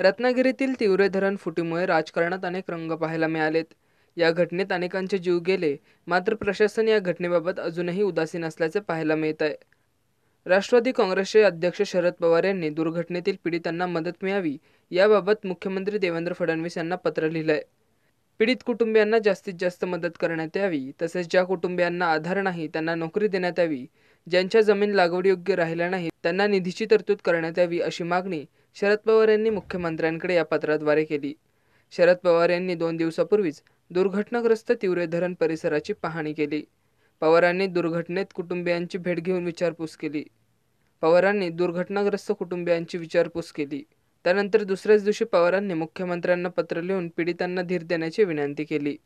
रत्नागिरीतील तीव्र धरण फुटीमुळे राजकारणात अनेक रंग पाहायला मिळालेत या घटनेत अनेकांचे जीव गेले मात्र प्रशासन या घटनेबाबत अजूनही उदासीन असल्याचे पाहायला मिळत आहे राष्ट्रवादी काँग्रेसचे अध्यक्ष शरद पवार यांनी दुर्घटनेतील पीडितांना मदत मिळावी याबाबत मुख्यमंत्री देवेंद्र फडणवीस यांना पत्र लिहिलंय पीडित कुटुंबियांना जास्तीत जास्त मदत करण्यात यावी तसेच ज्या कुटुंबियांना आधार नाही त्यांना नोकरी देण्यात यावी ज्यांच्या जमीन लागवडयोग्य राहिल्या नाही त्यांना निधीची तरतूद करण्यात यावी अशी मागणी शरद पवार यांनी मुख्यमंत्र्यांकडे या पत्राद्वारे केली शरद पवार यांनी दोन दिवसापूर्वीच दुर्घटनाग्रस्त तिवरे धरण परिसराची पाहणी केली पवारांनी दुर्घटनेत कुटुंबियांची भेट घेऊन विचारपूस केली पवारांनी दुर्घटनाग्रस्त कुटुंबियांची विचारपूस केली त्यानंतर दुसऱ्याच दिवशी पवारांनी मुख्यमंत्र्यांना पत्र लिहून पीडितांना धीर देण्याची विनंती केली